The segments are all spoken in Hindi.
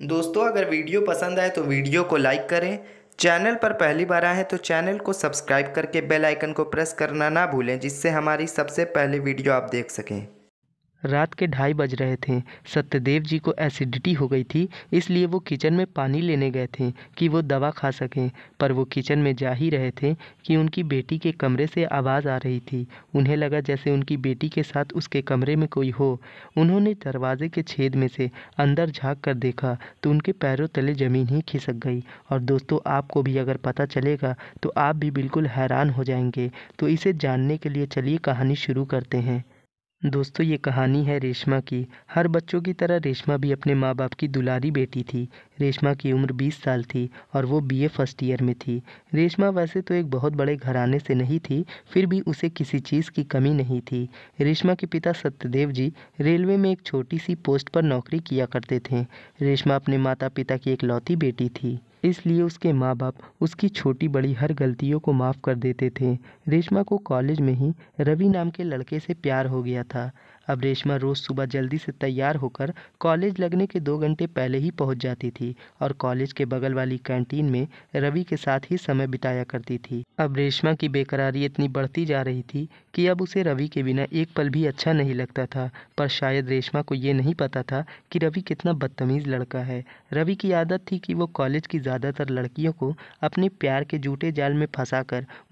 दोस्तों अगर वीडियो पसंद आए तो वीडियो को लाइक करें चैनल पर पहली बार आए हैं तो चैनल को सब्सक्राइब करके बेल आइकन को प्रेस करना ना भूलें जिससे हमारी सबसे पहले वीडियो आप देख सकें रात के ढाई बज रहे थे सत्यदेव जी को एसिडिटी हो गई थी इसलिए वो किचन में पानी लेने गए थे कि वो दवा खा सकें पर वो किचन में जा ही रहे थे कि उनकी बेटी के कमरे से आवाज़ आ रही थी उन्हें लगा जैसे उनकी बेटी के साथ उसके कमरे में कोई हो उन्होंने दरवाजे के छेद में से अंदर झाँक कर देखा तो उनके पैरों तले ज़मीन ही खिसक गई और दोस्तों आपको भी अगर पता चलेगा तो आप भी बिल्कुल हैरान हो जाएंगे तो इसे जानने के लिए चलिए कहानी शुरू करते हैं दोस्तों ये कहानी है रेशमा की हर बच्चों की तरह रेशमा भी अपने माँ बाप की दुलारी बेटी थी रेशमा की उम्र 20 साल थी और वो बीए फर्स्ट ईयर में थी रेशमा वैसे तो एक बहुत बड़े घराने से नहीं थी फिर भी उसे किसी चीज़ की कमी नहीं थी रेशमा के पिता सत्यदेव जी रेलवे में एक छोटी सी पोस्ट पर नौकरी किया करते थे रेशमा अपने माता पिता की एक लौती बेटी थी इसलिए उसके माँ बाप उसकी छोटी बड़ी हर गलतियों को माफ़ कर देते थे रेशमा को कॉलेज में ही रवि नाम के लड़के से प्यार हो गया था अब रेशमा रोज़ सुबह जल्दी से तैयार होकर कॉलेज लगने के दो घंटे पहले ही पहुंच जाती थी और कॉलेज के बगल वाली कैंटीन में रवि के साथ ही समय बिताया करती थी अब रेशमा की बेकरारी इतनी बढ़ती जा रही थी कि अब उसे रवि के बिना एक पल भी अच्छा नहीं लगता था पर शायद रेशमा को ये नहीं पता था कि रवि कितना बदतमीज़ लड़का है रवि की आदत थी कि वो कॉलेज की ज़्यादातर लड़कियों को अपने प्यार के जूटे जाल में फंसा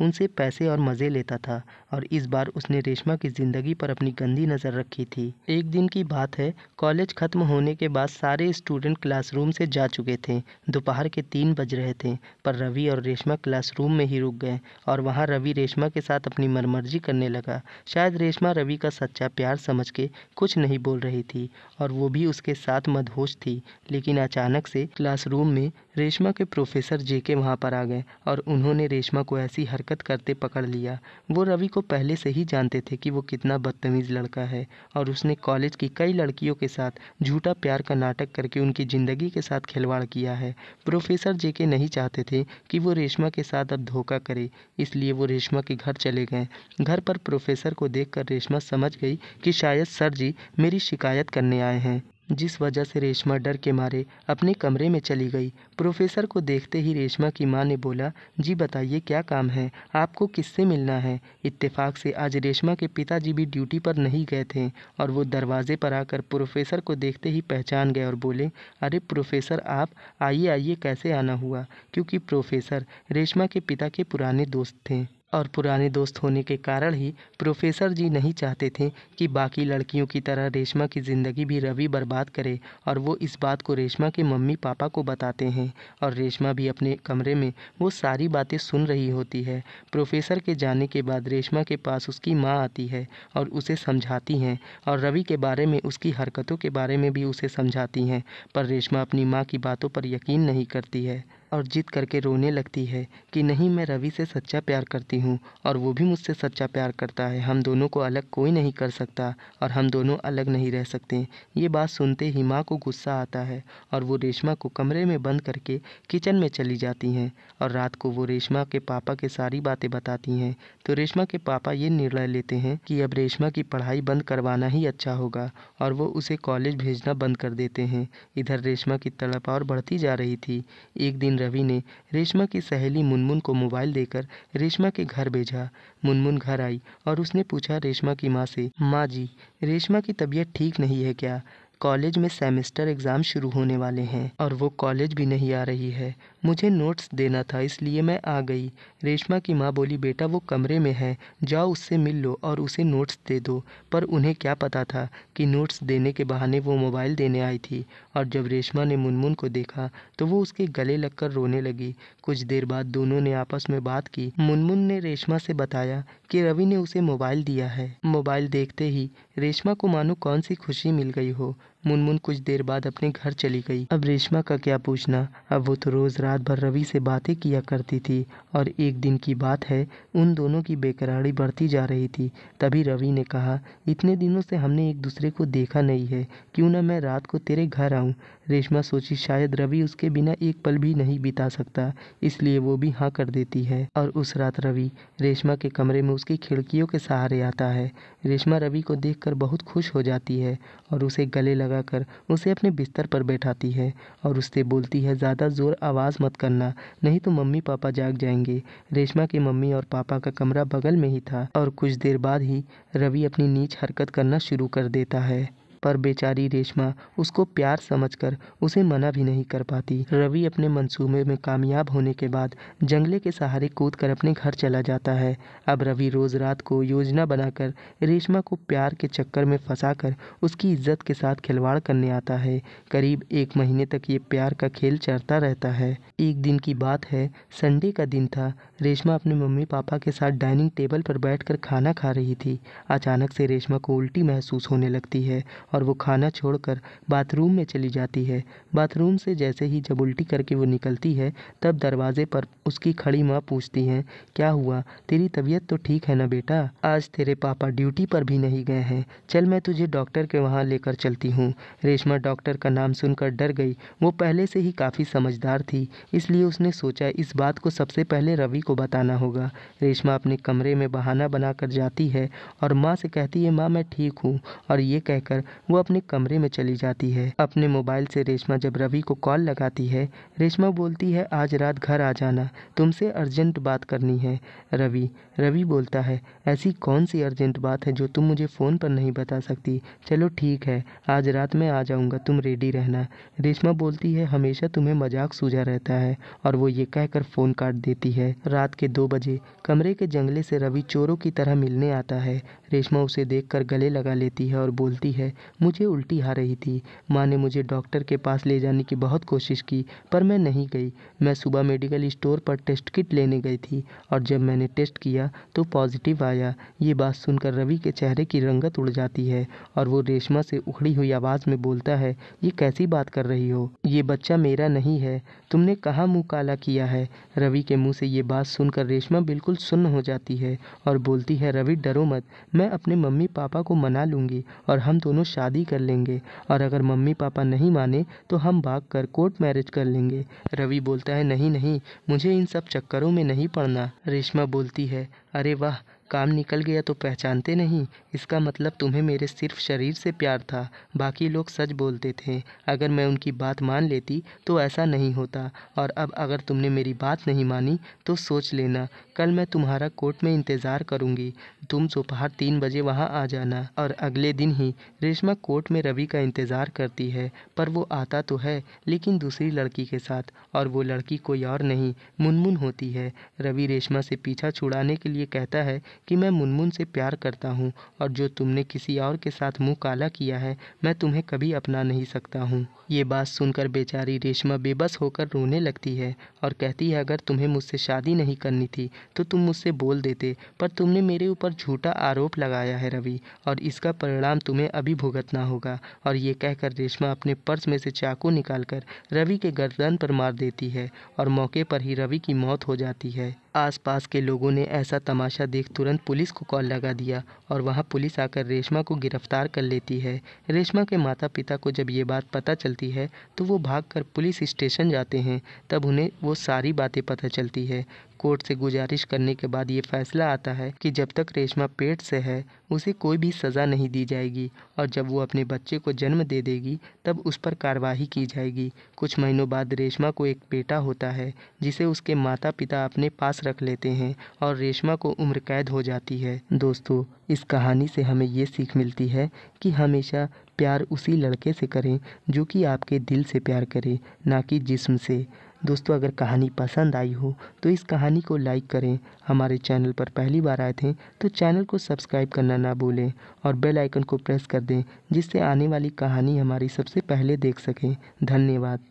उनसे पैसे और मज़े लेता था और इस बार उसने रेशमा की ज़िंदगी पर अपनी गंदी नज़र रखी थी एक दिन की बात है कॉलेज ख़त्म होने के बाद सारे स्टूडेंट क्लासरूम से जा चुके थे दोपहर के तीन बज रहे थे पर रवि और रेशमा क्लासरूम में ही रुक गए और वहाँ रवि रेशमा के साथ अपनी मरमर्जी करने लगा शायद रेशमा रवि का सच्चा प्यार समझ के कुछ नहीं बोल रही थी और वो भी उसके साथ मदहोश थी लेकिन अचानक से क्लासरूम में रेशमा के प्रोफेसर जे के वहाँ पर आ गए और उन्होंने रेशमा को ऐसी हरकत करते पकड़ लिया वो रवि को पहले से ही जानते थे कि वो कितना बदतमीज़ लड़का है और उसने कॉलेज की कई लड़कियों के साथ झूठा प्यार का नाटक करके उनकी ज़िंदगी के साथ खिलवाड़ किया है प्रोफेसर जे के नहीं चाहते थे कि वो रेशमा के साथ अब धोखा करे इसलिए वो रेशमा के घर चले गए घर पर प्रोफेसर को देखकर रेशमा समझ गई कि शायद सर जी मेरी शिकायत करने आए हैं जिस वजह से रेशमा डर के मारे अपने कमरे में चली गई प्रोफेसर को देखते ही रेशमा की माँ ने बोला जी बताइए क्या काम है आपको किससे मिलना है इत्तेफाक से आज रेशमा के पिताजी भी ड्यूटी पर नहीं गए थे और वो दरवाजे पर आकर प्रोफेसर को देखते ही पहचान गए और बोले अरे प्रोफेसर आप आइए आइए कैसे आना हुआ क्योंकि प्रोफेसर रेशमा के पिता के पुराने दोस्त थे और पुराने दोस्त होने के कारण ही प्रोफेसर जी नहीं चाहते थे कि बाकी लड़कियों की तरह रेशमा की ज़िंदगी भी रवि बर्बाद करे और वो इस बात को रेशमा के मम्मी पापा को बताते हैं और रेशमा भी अपने कमरे में वो सारी बातें सुन रही होती है प्रोफेसर के जाने के बाद रेशमा के पास उसकी माँ आती है और उसे समझाती हैं और रवि के बारे में उसकी हरकतों के बारे में भी उसे समझाती हैं पर रेशमा अपनी माँ की बातों पर यकीन नहीं करती है और जीत करके रोने लगती है कि नहीं मैं रवि से सच्चा प्यार करती हूँ और वो भी मुझसे सच्चा प्यार करता है हम दोनों को अलग कोई नहीं कर सकता और हम दोनों अलग नहीं रह सकते ये बात सुनते ही माँ को गुस्सा आता है और वो रेशमा को कमरे में बंद करके किचन में चली जाती हैं और रात को वो रेशमा के पापा के सारी बातें बताती हैं तो रेशमा के पापा ये निर्णय लेते हैं कि अब रेशमा की पढ़ाई बंद करवाना ही अच्छा होगा और वो उसे कॉलेज भेजना बंद कर देते हैं इधर रेशमा की तड़प और बढ़ती जा रही थी एक दिन रवि ने रेशमा की सहेली मुनमुन को मोबाइल देकर रेशमा के घर भेजा मुनमुन घर आई और उसने पूछा रेशमा की माँ से माँ जी रेशमा की तबीयत ठीक नहीं है क्या कॉलेज में सेमेस्टर एग्ज़ाम शुरू होने वाले हैं और वो कॉलेज भी नहीं आ रही है मुझे नोट्स देना था इसलिए मैं आ गई रेशमा की माँ बोली बेटा वो कमरे में है जाओ उससे मिल लो और उसे नोट्स दे दो पर उन्हें क्या पता था कि नोट्स देने के बहाने वो मोबाइल देने आई थी और जब रेशमा ने मुनमुन को देखा तो वो उसके गले लगकर रोने लगी कुछ देर बाद दोनों ने आपस में बात की मुनमुन ने रेशमा से बताया कि रवि ने उसे मोबाइल दिया है मोबाइल देखते ही रेशमा को मानो कौन सी खुशी मिल गई हो मुनमुन कुछ देर बाद अपने घर चली गई अब रेशमा का क्या पूछना अब वो तो रोज रात भर रवि से बातें किया करती थी और एक दिन की बात है उन दोनों की बेकरारी बढ़ती जा रही थी तभी रवि ने कहा इतने दिनों से हमने एक दूसरे को देखा नहीं है क्यों ना मैं रात को तेरे घर आऊं रेशमा सोची शायद रवि उसके बिना एक पल भी नहीं बिता सकता इसलिए वो भी हाँ कर देती है और उस रात रवि रेशमा के कमरे में उसकी खिड़कियों के सहारे आता है रेशमा रवि को देखकर बहुत खुश हो जाती है और उसे गले लगा लगाकर उसे अपने बिस्तर पर बैठाती है और उससे बोलती है ज़्यादा ज़ोर आवाज़ मत करना नहीं तो मम्मी पापा जाग जाएंगे रेशमा के मम्मी और पापा का कमरा बगल में ही था और कुछ देर बाद ही रवि अपनी नीच हरकत करना शुरू कर देता है पर बेचारी रेशमा उसको प्यार समझकर उसे मना भी नहीं कर पाती रवि अपने मंसूबे में कामयाब होने के बाद जंगले के सहारे कूद कर अपने घर चला जाता है अब रवि रोज रात को योजना बनाकर रेशमा को प्यार के चक्कर में कर उसकी इज्जत के साथ खिलवाड़ करने आता है करीब एक महीने तक ये प्यार का खेल चलता रहता है एक दिन की बात है संडे का दिन था रेशमा अपने मम्मी पापा के साथ डाइनिंग टेबल पर बैठकर खाना खा रही थी अचानक से रेशमा को उल्टी महसूस होने लगती है और वो खाना छोड़कर बाथरूम में चली जाती है बाथरूम से जैसे ही जब उल्टी करके वो निकलती है तब दरवाजे पर उसकी खड़ी माँ पूछती हैं क्या हुआ तेरी तबीयत तो ठीक है ना बेटा आज तेरे पापा ड्यूटी पर भी नहीं गए हैं चल मैं तुझे डॉक्टर के वहाँ लेकर चलती हूँ रेशमा डॉक्टर का नाम सुनकर डर गई वो पहले से ही काफ़ी समझदार थी इसलिए उसने सोचा इस बात को सबसे पहले रवि को बताना होगा रेशमा अपने कमरे में बहाना बनाकर जाती है और माँ से कहती है माँ मैं ठीक हूँ और ये कहकर वो अपने कमरे में चली जाती है अपने मोबाइल से रेशमा जब रवि को कॉल लगाती है रेशमा बोलती है आज रात घर आ जाना तुमसे अर्जेंट बात करनी है रवि रवि बोलता है ऐसी कौन सी अर्जेंट बात है जो तुम मुझे फ़ोन पर नहीं बता सकती चलो ठीक है आज रात मैं आ जाऊँगा तुम रेडी रहना रेशमा बोलती है हमेशा तुम्हें मजाक सूझा रहता है और वो ये कहकर फ़ोन काट देती है रात के दो बजे कमरे के जंगले से रवि चोरों की तरह मिलने आता है रेशमा उसे देखकर गले लगा लेती है और बोलती है मुझे उल्टी आ रही थी माँ ने मुझे डॉक्टर के पास ले जाने की बहुत कोशिश की पर मैं नहीं गई मैं सुबह मेडिकल स्टोर पर टेस्ट किट लेने गई थी और जब मैंने टेस्ट किया तो पॉजिटिव आया ये बात सुनकर रवि के चेहरे की रंगत उड़ जाती है और वो रेशमा से उखड़ी हुई आवाज़ में बोलता है ये कैसी बात कर रही हो ये बच्चा मेरा नहीं है तुमने कहाँ मुँह काला किया है रवि के मुँह से ये बात सुनकर रेशमा बिल्कुल सुन्न हो जाती है और बोलती है रवि डरो मत मैं अपने मम्मी पापा को मना लूँगी और हम दोनों शादी कर लेंगे और अगर मम्मी पापा नहीं माने तो हम भाग कर कोर्ट मैरिज कर लेंगे रवि बोलता है नहीं नहीं मुझे इन सब चक्करों में नहीं पड़ना रेशमा बोलती है अरे वाह काम निकल गया तो पहचानते नहीं इसका मतलब तुम्हें मेरे सिर्फ शरीर से प्यार था बाकी लोग सच बोलते थे अगर मैं उनकी बात मान लेती तो ऐसा नहीं होता और अब अगर तुमने मेरी बात नहीं मानी तो सोच लेना कल मैं तुम्हारा कोर्ट में इंतज़ार करूँगी तुम दोपहर तीन बजे वहाँ आ जाना और अगले दिन ही रेशमा कोर्ट में रवि का इंतज़ार करती है पर वो आता तो है लेकिन दूसरी लड़की के साथ और वो लड़की कोई और नहीं मुनमुन होती है रवि रेशमा से पीछा छुड़ाने के लिए कहता है कि मैं मुनमुन से प्यार करता हूँ और जो तुमने किसी और के साथ मुंह काला किया है मैं तुम्हें कभी अपना नहीं सकता हूँ ये बात सुनकर बेचारी रेशमा बेबस होकर रोने लगती है और कहती है अगर तुम्हें मुझसे शादी नहीं करनी थी तो तुम मुझसे बोल देते पर तुमने मेरे ऊपर झूठा आरोप लगाया है रवि और इसका परिणाम तुम्हें अभी भुगतना होगा और ये कहकर रेशमा अपने पर्स में से चाकू निकालकर रवि के गर्दन पर मार देती है और मौके पर ही रवि की मौत हो जाती है आसपास के लोगों ने ऐसा तमाशा देख तुरंत पुलिस को कॉल लगा दिया और वहां पुलिस आकर रेशमा को गिरफ्तार कर लेती है रेशमा के माता पिता को जब ये बात पता चलती है तो वो भागकर पुलिस स्टेशन जाते हैं तब उन्हें वो सारी बातें पता चलती है कोर्ट से गुजारिश करने के बाद ये फैसला आता है कि जब तक रेशमा पेट से है उसे कोई भी सज़ा नहीं दी जाएगी और जब वो अपने बच्चे को जन्म दे देगी तब उस पर कार्रवाई की जाएगी कुछ महीनों बाद रेशमा को एक बेटा होता है जिसे उसके माता पिता अपने पास रख लेते हैं और रेशमा को उम्र कैद हो जाती है दोस्तों इस कहानी से हमें ये सीख मिलती है कि हमेशा प्यार उसी लड़के से करें जो कि आपके दिल से प्यार करें ना कि जिस्म से दोस्तों अगर कहानी पसंद आई हो तो इस कहानी को लाइक करें हमारे चैनल पर पहली बार आए थे तो चैनल को सब्सक्राइब करना ना भूलें और बेल आइकन को प्रेस कर दें जिससे आने वाली कहानी हमारी सबसे पहले देख सकें धन्यवाद